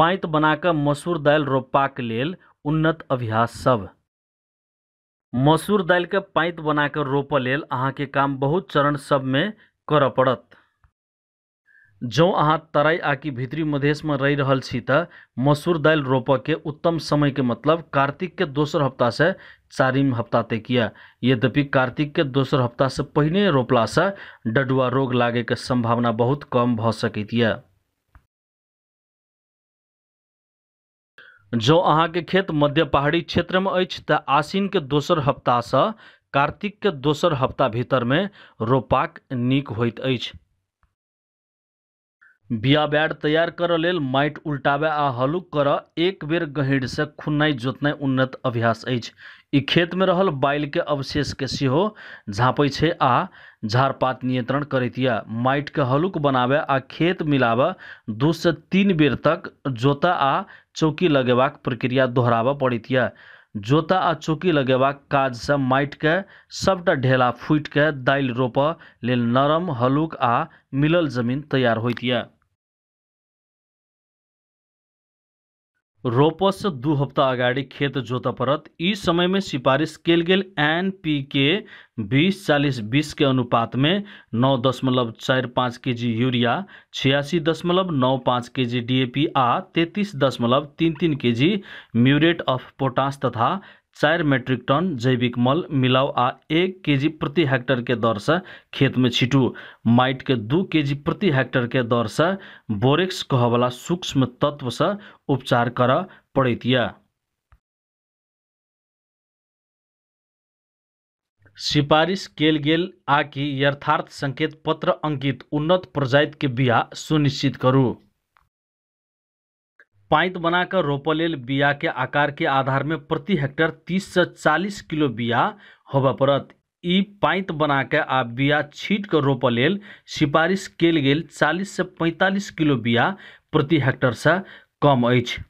बना बनाकऽ मसूर दालि रोपबाक लेल उन्नत अभ्यास सब मसूर दालिके पाँति रोप ले लेल के काम बहुत चरण में कर पड़त जो अहाँ तराई आकि मधेश में रही रहल छी तऽ मसूर दालि के उत्तम समय के मतलब कार्तिक के दोसर से चारिम हप्ता तक किया यद्यपि कार्तिक के दोसर हफ्ता हप्तासँ पहिने से डडुआ रोग के सम्भावना बहुत कम भ सकती है जो अहाँ के खेत मध्य पहाड़ी क्षेत्रमे अछि तँ के दोसर से कार्तिक के दोसर हप्ता में रोपाक निक होइत अछि बिया बैड तैयार कर लेल माटि उल्टाबै आ हल्लुक कर एक बेर गहिर से खुनाइ जोतनाई उन्नत अभ्यास अछि ई खेत में रहल बाइल के अवशेष के सेहो झांपै छे आ झारपात नियंत्रण करैत माइट के हलुक बनाबय आ खेत मिलाबय दू से तीन बेर तक जोता आ चौकी लगेबाक प्रक्रिया दोहराबे पड़ित जोता आ चौकी लगेबाक काज से माइट के सबटा ढेला फूटि के दालि रोपय लेल नरम हल्लुक आ मिलल जमीन तैयार होती है रोपस दू हफ्ता अगाड़ी खेत जोत परत गल एन पी के बीस चालीस बीस के अनुपात में नौ दशमलव चार पाँच के जी यूरिया छियासी दशमलव नौ पाँच के जी डी ए पी आ तैंतीस दशमलव तीन तीन के जी म्यूरेट ऑफ पोटास तथा चार मेट्रिक टन जैविक मल मिलाउ आ एक केजी प्रति हेक्टर के दर से खेत में छिटू, माइट के दू केजी प्रति हेक्टर के दर से बोरेक्स कहबला सूक्ष्म तत्व से उपचार कर पड़ेतिया। सिफारिश गेल आकि यथार्थ संकेत पत्र अंकित उन्नत प्रजाति के बिया सुनिश्चित करू पाइत बनाकर रोपलेल बिया के आकार के आधार में प्रति हेक्टर 30 से 40 किलो बिया होब पड़त ई पाइत बनाकर आ बिया छीट कर रोपल लेल सिफारिश कल गेल 40 से 45 किलो बिया प्रति हेक्टर से कम अछि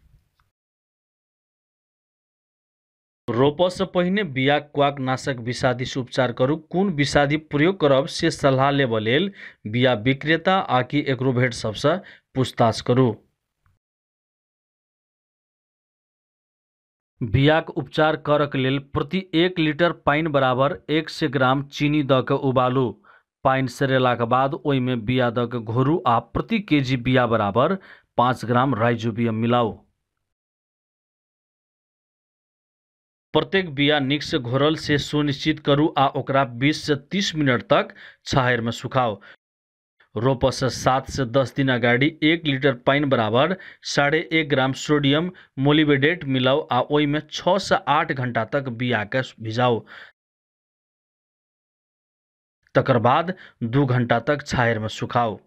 रोप से पहिने बिया क्वाक नाशक से उपचार करू कौन विषादी प्रयोग करब से सलाह लेबऽ लेल बिया विक्रेता आकि एग्रोभेट सबसे पूछताछ करू बीयाक उपचार करक लेल प्रति एक लीटर पाइन बराबर एक से ग्राम चीनी द के उबालू पाइन के बाद में बीया द के घोरू आ प्रति केजी बीया बराबर पाँच ग्राम राइजोबियम मिलाऊ प्रत्येक बीया से घोरल से सुनिश्चित करू आ ओकरा बीस से तीस मिनट तक में सुखाओ रोपस सात से दस दिन अगाड़ी एक लीटर पानी बराबर साढे एक ग्राम सोडियम मोलिबेडेट मिलाओ आ में छः से आठ घंटा तक के भिजाओ तकर बाद दू घंटा तक छाहरिमे सुखाउ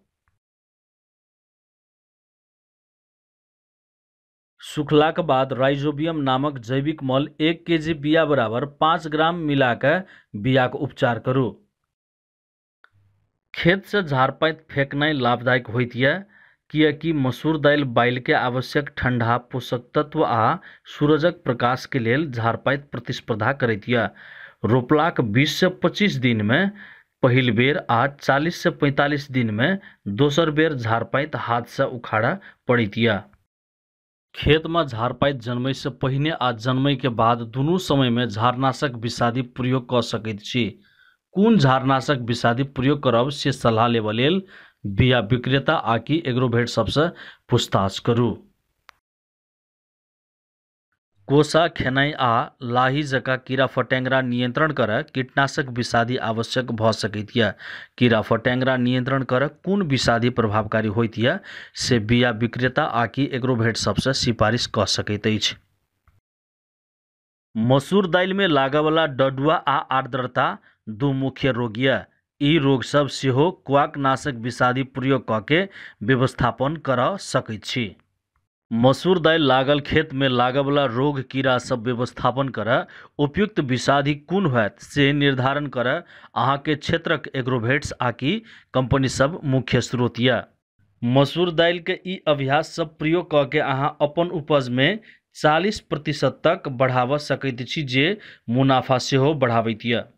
सुखलाक बाद राइजोबियम नामक जैविक मल एक केजी बिया बराबर पाँच ग्राम बिया बियाक उपचार करू खेत से झारपात फेंकना लाभदायक हो कि मसूर दालि बाल के आवश्यक ठंडा पोषक तत्व आ सूरजक प्रकाश के लिए झारपात प्रतिस्पर्धा करैत छै। रोपलाक बीस से पच्चीस दिन में पहल बेर आ चालीस से पैंतालीस दिन में दोसर बेर झारपात हाथ से उखाड़ पड़ित खेत में झारपात जन्म से पहिने आ जनमै के बाद, दुनू समय में झाड़नाशक विषादी प्रयोग क' सकती कौन झारनाशक विषादी प्रयोग करब से सलाह लेबय लेल बिया विक्रेता आकि एग्रोवेट सबसे पूछताछ करू कोसा खेनाई आ लाही जकाँ कीड़ा फटेङ्ग्रा नियंत्रण कर कीटनाशक विषादी आवश्यक भ सकैत है कीड़ा फटेंगरा नियंत्रण कर कौन विषादी प्रभावकारी होइत यए से बिया विक्रेता आकि एग्रोभेट सबसे सिफारिश कऽ सकैत अछि मसूर दालिमे लागयवला डडुआ आ आर्द्रता दू मुख्य रोग ये रोग सब सेहो क्वाकनाशक विषादी प्रयोग करके के व्यवस्थापन कर सकती मसूर दालि लागल खेत में लाग वाला रोग कीड़ा सब व्यवस्थापन कर उपयुक्त विषादी कौन हो से निर्धारण अहाँ के क्षेत्रक एग्रोवेट्स आकि कंपनी सब मुख्य स्रोत ये मसूर दालि के ई अभ्यास सब प्रयोग कऽ के अहाँ अपन उपज में चालीस प्रतिशत तक बढ़ा सकती मुनाफा से बढ़ाबैत है